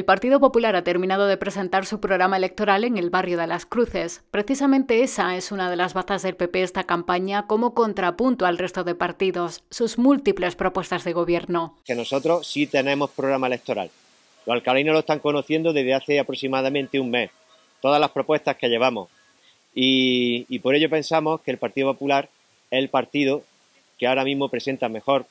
El Partido Popular ha terminado de presentar su programa electoral en el barrio de Las Cruces. Precisamente esa es una de las bazas del PP esta campaña como contrapunto al resto de partidos, sus múltiples propuestas de gobierno. Que nosotros sí tenemos programa electoral. Los alcalinos lo están conociendo desde hace aproximadamente un mes, todas las propuestas que llevamos. Y, y por ello pensamos que el Partido Popular es el partido que ahora mismo presenta mejor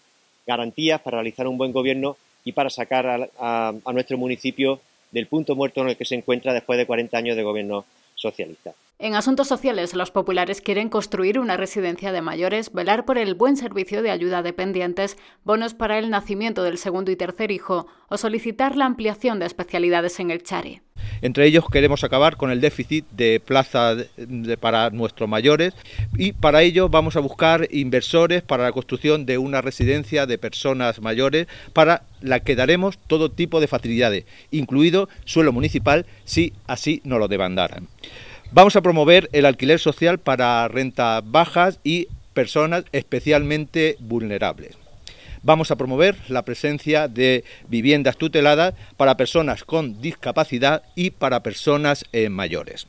garantías para realizar un buen gobierno y para sacar a, nuestro municipio del punto muerto en el que se encuentra después de 40 años de gobierno socialista. En asuntos sociales, los populares quieren construir una residencia de mayores, velar por el buen servicio de ayuda a dependientes, bonos para el nacimiento del segundo y tercer hijo o solicitar la ampliación de especialidades en el Chari. Entre ellos queremos acabar con el déficit de plazas para nuestros mayores y para ello vamos a buscar inversores para la construcción de una residencia de personas mayores para la que daremos todo tipo de facilidades, incluido suelo municipal si así nos lo demandaran. Vamos a promover el alquiler social para rentas bajas y personas especialmente vulnerables. Vamos a promover la presencia de viviendas tuteladas para personas con discapacidad y para personas eh, mayores.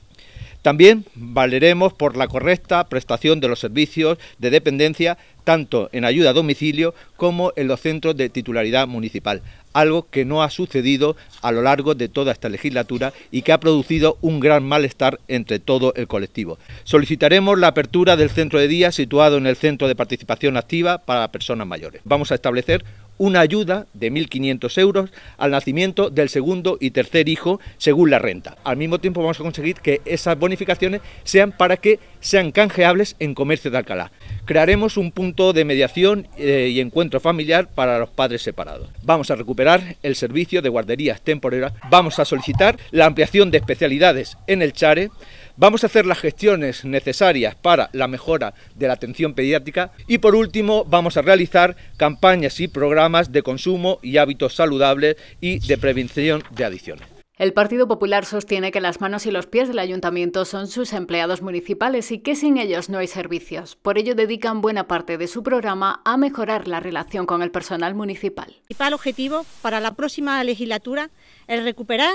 También valeremos por la correcta prestación de los servicios de dependencia, tanto en ayuda a domicilio como en los centros de titularidad municipal, algo que no ha sucedido a lo largo de toda esta legislatura y que ha producido un gran malestar entre todo el colectivo. Solicitaremos la apertura del centro de día situado en el Centro de Participación Activa para personas mayores. Vamos a establecer una ayuda de 1.500 euros al nacimiento del segundo y tercer hijo según la renta. Al mismo tiempo vamos a conseguir que esas bonificaciones sean para que sean canjeables en comercio de Alcalá. Crearemos un punto de mediación eh, y encuentro familiar para los padres separados. Vamos a recuperar el servicio de guarderías temporeras. Vamos a solicitar la ampliación de especialidades en el Chare Vamos a hacer las gestiones necesarias para la mejora de la atención pediátrica y por último vamos a realizar campañas y programas de consumo y hábitos saludables y de prevención de adicciones. El Partido Popular sostiene que las manos y los pies del ayuntamiento son sus empleados municipales y que sin ellos no hay servicios. Por ello dedican buena parte de su programa a mejorar la relación con el personal municipal. El principal objetivo para la próxima legislatura es recuperar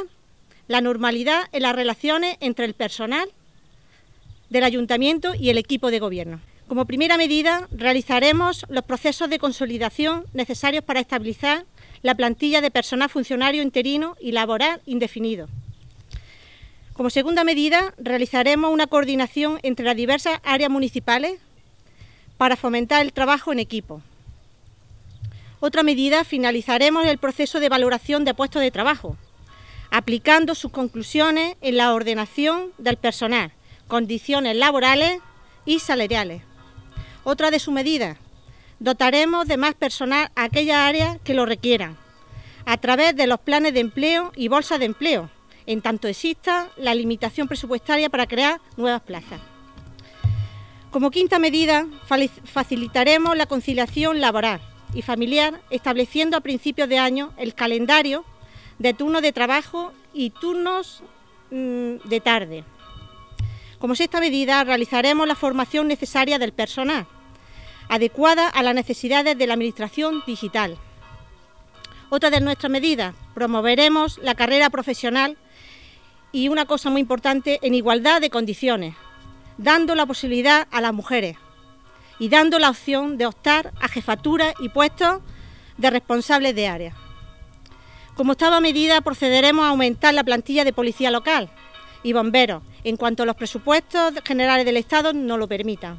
la normalidad en las relaciones entre el personal del ayuntamiento y el equipo de gobierno. Como primera medida, realizaremos los procesos de consolidación necesarios para estabilizar la plantilla de personal funcionario interino y laboral indefinido. Como segunda medida, realizaremos una coordinación entre las diversas áreas municipales para fomentar el trabajo en equipo. Otra medida, finalizaremos el proceso de valoración de puestos de trabajo, aplicando sus conclusiones en la ordenación del personal, condiciones laborales y salariales. Otra de sus medidas, dotaremos de más personal a aquellas áreas que lo requieran, a través de los planes de empleo y bolsas de empleo, en tanto exista la limitación presupuestaria para crear nuevas plazas. Como quinta medida, facilitaremos la conciliación laboral y familiar, estableciendo a principios de año el calendario de turnos de trabajo y turnos mm, de tarde. Como esta medida, realizaremos la formación necesaria del personal, adecuada a las necesidades de la Administración Digital. Otra de nuestras medidas, promoveremos la carrera profesional y una cosa muy importante, en igualdad de condiciones, dando la posibilidad a las mujeres y dando la opción de optar a jefaturas y puestos de responsables de área. Como estaba medida, procederemos a aumentar la plantilla de policía local y bomberos, en cuanto los presupuestos generales del Estado no lo permitan.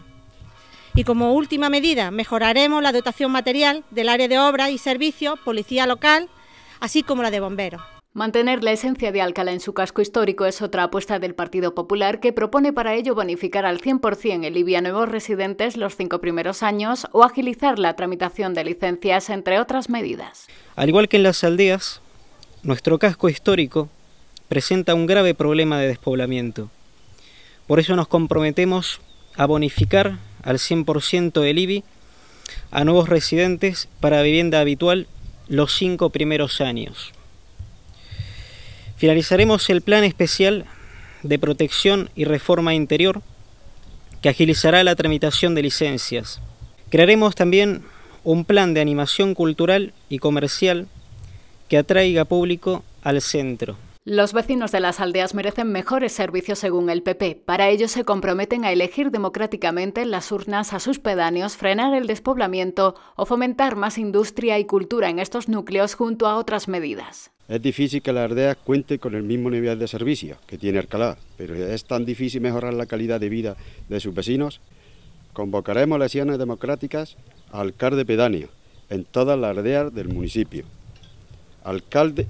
Y como última medida, mejoraremos la dotación material del área de obras y servicios, policía local, así como la de bomberos. Mantener la esencia de Alcalá en su casco histórico es otra apuesta del Partido Popular que propone para ello bonificar al 100% el IBI a nuevos residentes los cinco primeros años o agilizar la tramitación de licencias, entre otras medidas. Al igual que en las aldeas, nuestro casco histórico presenta un grave problema de despoblamiento. Por eso nos comprometemos a bonificar al 100% del IBI a nuevos residentes para vivienda habitual los cinco primeros años. Finalizaremos el plan especial de protección y reforma interior que agilizará la tramitación de licencias. Crearemos también un plan de animación cultural y comercial que atraiga público al centro. Los vecinos de las aldeas merecen mejores servicios según el PP. Para ello se comprometen a elegir democráticamente las urnas a sus pedáneos, frenar el despoblamiento o fomentar más industria y cultura en estos núcleos junto a otras medidas. Es difícil que la aldea cuente con el mismo nivel de servicio que tiene Alcalá, pero es tan difícil mejorar la calidad de vida de sus vecinos. Convocaremos elecciones democráticas car de pedáneo en todas las aldeas del municipio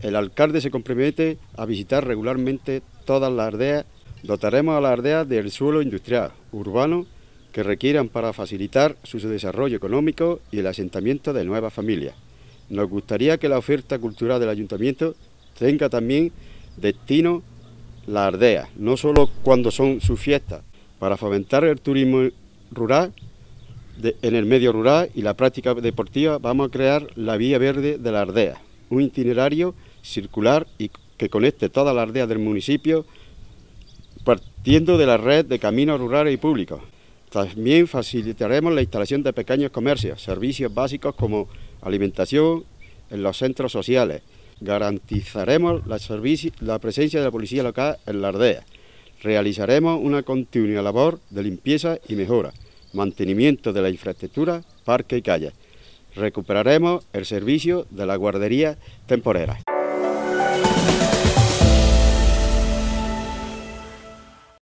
el alcalde se compromete a visitar regularmente todas las aldeas. Dotaremos a las aldeas del suelo industrial, urbano, que requieran para facilitar su desarrollo económico y el asentamiento de nuevas familias. Nos gustaría que la oferta cultural del ayuntamiento tenga también destino las aldeas, no solo cuando son sus fiestas, para fomentar el turismo rural en el medio rural y la práctica deportiva vamos a crear la vía verde de la Ardea un itinerario circular y que conecte todas las ardeas del municipio partiendo de la red de caminos rurales y públicos. También facilitaremos la instalación de pequeños comercios, servicios básicos como alimentación en los centros sociales. Garantizaremos la, la presencia de la policía local en la aldea. Realizaremos una continua labor de limpieza y mejora, mantenimiento de la infraestructura, parque y calles recuperaremos el servicio de la guardería temporera.